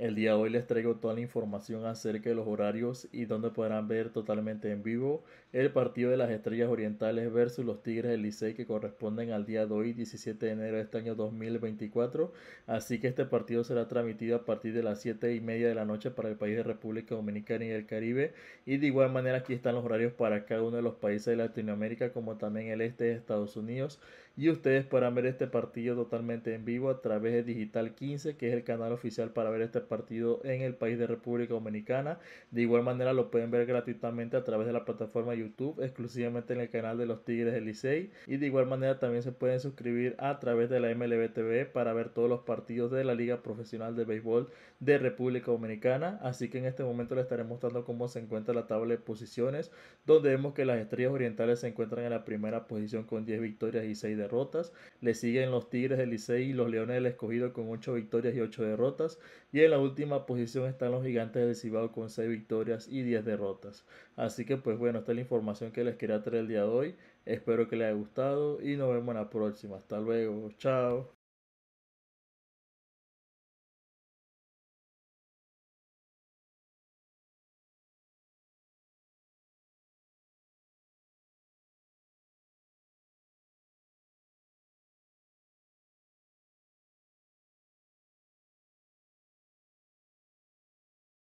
El día de hoy les traigo toda la información acerca de los horarios y donde podrán ver totalmente en vivo el partido de las Estrellas Orientales versus los Tigres del Licey que corresponden al día de hoy 17 de enero de este año 2024. Así que este partido será transmitido a partir de las 7 y media de la noche para el país de República Dominicana y el Caribe. Y de igual manera aquí están los horarios para cada uno de los países de Latinoamérica como también el este de Estados Unidos. Y ustedes podrán ver este partido totalmente en vivo a través de Digital 15 que es el canal oficial para ver este partido partido en el país de República Dominicana. De igual manera lo pueden ver gratuitamente a través de la plataforma YouTube, exclusivamente en el canal de los Tigres del Licey. Y de igual manera también se pueden suscribir a través de la MLB TV para ver todos los partidos de la Liga Profesional de Béisbol de República Dominicana. Así que en este momento les estaré mostrando cómo se encuentra la tabla de posiciones, donde vemos que las estrellas orientales se encuentran en la primera posición con 10 victorias y 6 derrotas. Le siguen los Tigres del Licey y los Leones del Escogido con 8 victorias y 8 derrotas. Y en la última posición están los gigantes de Cibao con 6 victorias y 10 derrotas. Así que pues bueno, esta es la información que les quería traer el día de hoy. Espero que les haya gustado y nos vemos en la próxima. Hasta luego, chao.